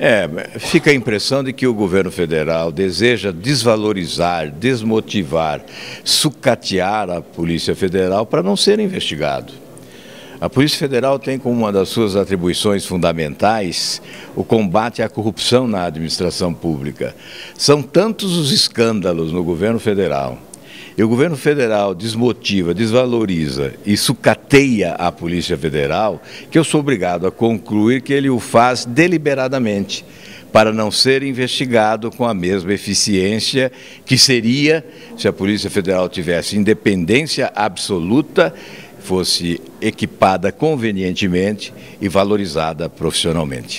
É, fica a impressão de que o governo federal deseja desvalorizar, desmotivar, sucatear a Polícia Federal para não ser investigado. A Polícia Federal tem como uma das suas atribuições fundamentais o combate à corrupção na administração pública. São tantos os escândalos no governo federal e o governo federal desmotiva, desvaloriza e sucateia a Polícia Federal, que eu sou obrigado a concluir que ele o faz deliberadamente, para não ser investigado com a mesma eficiência que seria se a Polícia Federal tivesse independência absoluta, fosse equipada convenientemente e valorizada profissionalmente.